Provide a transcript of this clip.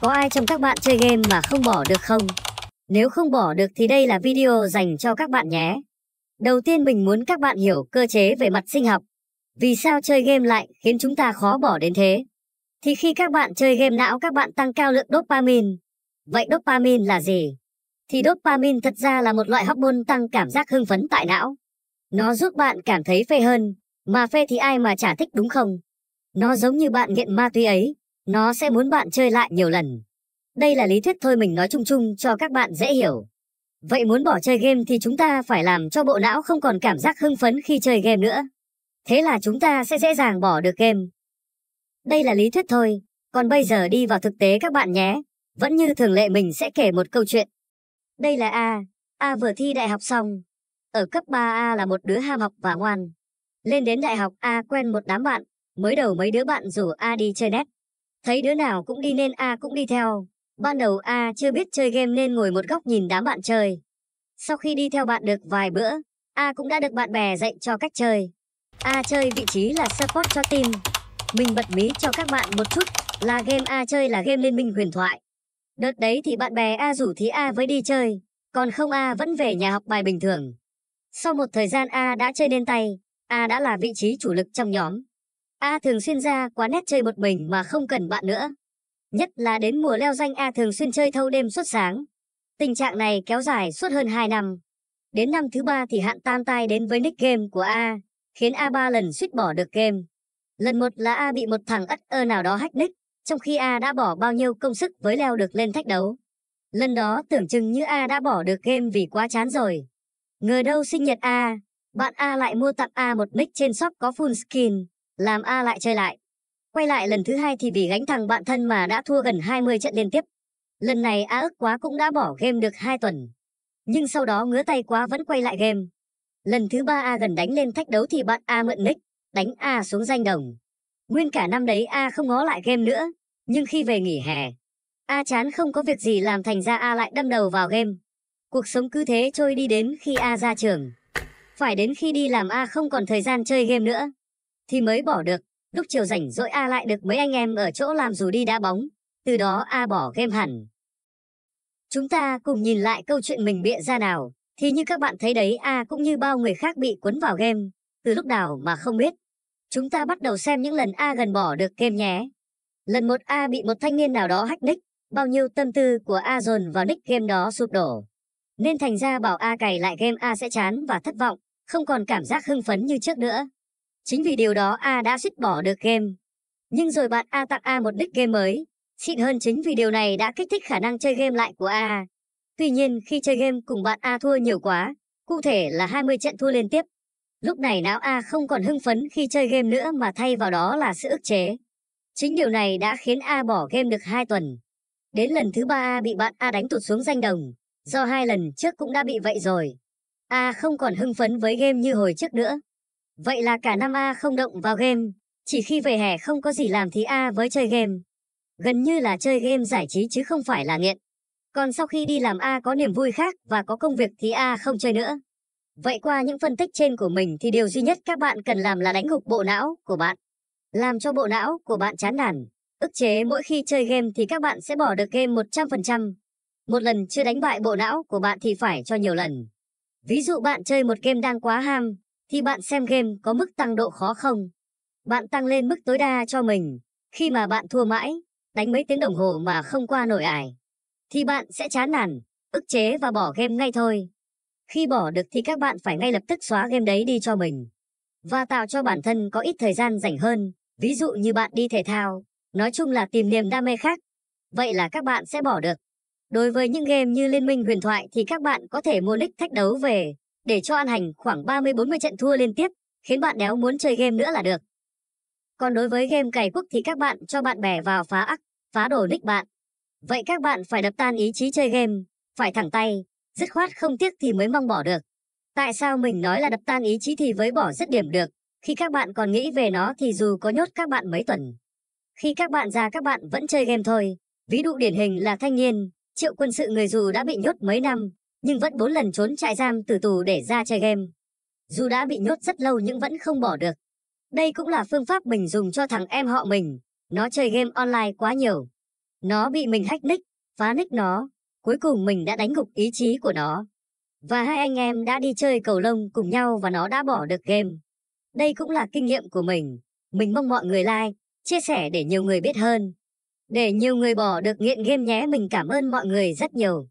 Có ai trong các bạn chơi game mà không bỏ được không? Nếu không bỏ được thì đây là video dành cho các bạn nhé. Đầu tiên mình muốn các bạn hiểu cơ chế về mặt sinh học. Vì sao chơi game lại khiến chúng ta khó bỏ đến thế? Thì khi các bạn chơi game não các bạn tăng cao lượng dopamine. Vậy dopamine là gì? Thì dopamine thật ra là một loại hormone tăng cảm giác hưng phấn tại não. Nó giúp bạn cảm thấy phê hơn, mà phê thì ai mà chả thích đúng không? Nó giống như bạn nghiện ma túy ấy. Nó sẽ muốn bạn chơi lại nhiều lần. Đây là lý thuyết thôi mình nói chung chung cho các bạn dễ hiểu. Vậy muốn bỏ chơi game thì chúng ta phải làm cho bộ não không còn cảm giác hưng phấn khi chơi game nữa. Thế là chúng ta sẽ dễ dàng bỏ được game. Đây là lý thuyết thôi, còn bây giờ đi vào thực tế các bạn nhé. Vẫn như thường lệ mình sẽ kể một câu chuyện. Đây là A, A vừa thi đại học xong. Ở cấp 3A là một đứa ham học và ngoan. Lên đến đại học A quen một đám bạn, mới đầu mấy đứa bạn rủ A đi chơi net. Thấy đứa nào cũng đi nên A cũng đi theo. Ban đầu A chưa biết chơi game nên ngồi một góc nhìn đám bạn chơi. Sau khi đi theo bạn được vài bữa, A cũng đã được bạn bè dạy cho cách chơi. A chơi vị trí là support cho team. Mình bật mí cho các bạn một chút là game A chơi là game liên minh huyền thoại. Đợt đấy thì bạn bè A rủ thì A với đi chơi, còn không A vẫn về nhà học bài bình thường. Sau một thời gian A đã chơi đến tay, A đã là vị trí chủ lực trong nhóm. A thường xuyên ra quá nét chơi một mình mà không cần bạn nữa. Nhất là đến mùa leo danh A thường xuyên chơi thâu đêm suốt sáng. Tình trạng này kéo dài suốt hơn 2 năm. Đến năm thứ ba thì hạn tam tai đến với nick game của A, khiến A ba lần suýt bỏ được game. Lần một là A bị một thằng ất ơ nào đó hack nick, trong khi A đã bỏ bao nhiêu công sức với leo được lên thách đấu. Lần đó tưởng chừng như A đã bỏ được game vì quá chán rồi. Ngờ đâu sinh nhật A, bạn A lại mua tặng A một nick trên shop có full skin làm A lại chơi lại. Quay lại lần thứ hai thì vì gánh thằng bạn thân mà đã thua gần 20 trận liên tiếp. Lần này A ức quá cũng đã bỏ game được 2 tuần. Nhưng sau đó ngứa tay quá vẫn quay lại game. Lần thứ ba A gần đánh lên thách đấu thì bạn A mượn nick, đánh A xuống danh đồng. Nguyên cả năm đấy A không ngó lại game nữa, nhưng khi về nghỉ hè, A chán không có việc gì làm thành ra A lại đâm đầu vào game. Cuộc sống cứ thế trôi đi đến khi A ra trường. Phải đến khi đi làm A không còn thời gian chơi game nữa thì mới bỏ được. Lúc chiều rảnh rỗi A lại được mấy anh em ở chỗ làm dù đi đá bóng, từ đó A bỏ game hẳn. Chúng ta cùng nhìn lại câu chuyện mình bịa ra nào, thì như các bạn thấy đấy A cũng như bao người khác bị cuốn vào game, từ lúc nào mà không biết. Chúng ta bắt đầu xem những lần A gần bỏ được game nhé. Lần một A bị một thanh niên nào đó hack nick, bao nhiêu tâm tư của A dồn vào nick game đó sụp đổ. Nên thành ra bảo A cày lại game A sẽ chán và thất vọng, không còn cảm giác hưng phấn như trước nữa. Chính vì điều đó A đã suýt bỏ được game. Nhưng rồi bạn A tặng A một nick game mới. Xịn hơn chính vì điều này đã kích thích khả năng chơi game lại của A. Tuy nhiên khi chơi game cùng bạn A thua nhiều quá, cụ thể là 20 trận thua liên tiếp. Lúc này não A không còn hưng phấn khi chơi game nữa mà thay vào đó là sự ức chế. Chính điều này đã khiến A bỏ game được 2 tuần. Đến lần thứ ba A bị bạn A đánh tụt xuống danh đồng, do hai lần trước cũng đã bị vậy rồi. A không còn hưng phấn với game như hồi trước nữa. Vậy là cả năm A không động vào game, chỉ khi về hè không có gì làm thì A mới chơi game. Gần như là chơi game giải trí chứ không phải là nghiện. Còn sau khi đi làm A có niềm vui khác và có công việc thì A không chơi nữa. Vậy qua những phân tích trên của mình thì điều duy nhất các bạn cần làm là đánh gục bộ não của bạn. Làm cho bộ não của bạn chán nản. Ức chế mỗi khi chơi game thì các bạn sẽ bỏ được game 100%. Một lần chưa đánh bại bộ não của bạn thì phải cho nhiều lần. Ví dụ bạn chơi một game đang quá ham, thì bạn xem game có mức tăng độ khó không. Bạn tăng lên mức tối đa cho mình, khi mà bạn thua mãi, đánh mấy tiếng đồng hồ mà không qua nổi ải, thì bạn sẽ chán nản, ức chế và bỏ game ngay thôi. Khi bỏ được thì các bạn phải ngay lập tức xóa game đấy đi cho mình, và tạo cho bản thân có ít thời gian rảnh hơn, ví dụ như bạn đi thể thao, nói chung là tìm niềm đam mê khác. Vậy là các bạn sẽ bỏ được. Đối với những game như Liên minh huyền thoại thì các bạn có thể mua nick thách đấu về, để cho An Hành khoảng 30-40 trận thua liên tiếp, khiến bạn đéo muốn chơi game nữa là được. Còn đối với game cày quốc thì các bạn cho bạn bè vào phá ắc, phá đổ nick bạn. Vậy các bạn phải đập tan ý chí chơi game, phải thẳng tay, dứt khoát không tiếc thì mới mong bỏ được. Tại sao mình nói là đập tan ý chí thì với bỏ rất điểm được, khi các bạn còn nghĩ về nó thì dù có nhốt các bạn mấy tuần. Khi các bạn ra các bạn vẫn chơi game thôi. Ví dụ điển hình là thanh niên, triệu quân sự người dù đã bị nhốt mấy năm, nhưng vẫn bốn lần trốn trại giam từ tù để ra chơi game. Dù đã bị nhốt rất lâu nhưng vẫn không bỏ được. Đây cũng là phương pháp mình dùng cho thằng em họ mình. Nó chơi game online quá nhiều. Nó bị mình hack nick, phá nick nó. Cuối cùng mình đã đánh gục ý chí của nó. Và hai anh em đã đi chơi cầu lông cùng nhau và nó đã bỏ được game. Đây cũng là kinh nghiệm của mình. Mình mong mọi người like, chia sẻ để nhiều người biết hơn. Để nhiều người bỏ được nghiện game nhé, mình cảm ơn mọi người rất nhiều.